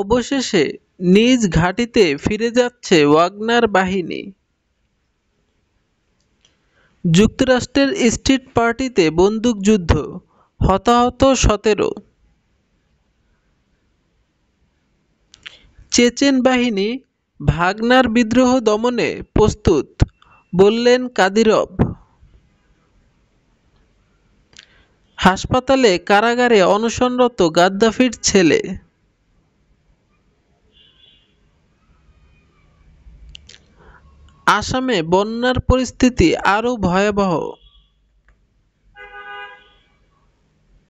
অবশেষে নিজ ঘাঁটিতে ফিরে যাচ্ছে ওয়াগনার বাহিনী যুক্তরাষ্ট্রের স্ট্রিট পার্টিতে বন্দুকযুদ্ধ হতাহত সতেরো চেচেন বাহিনী ভাগনার বিদ্রোহ দমনে প্রস্তুত বললেন কাদিরভ হাসপাতালে কারাগারে অনশনরত গাদ্দাফির ছেলে আসামে বন্যার পরিস্থিতি আরও ভয়াবহ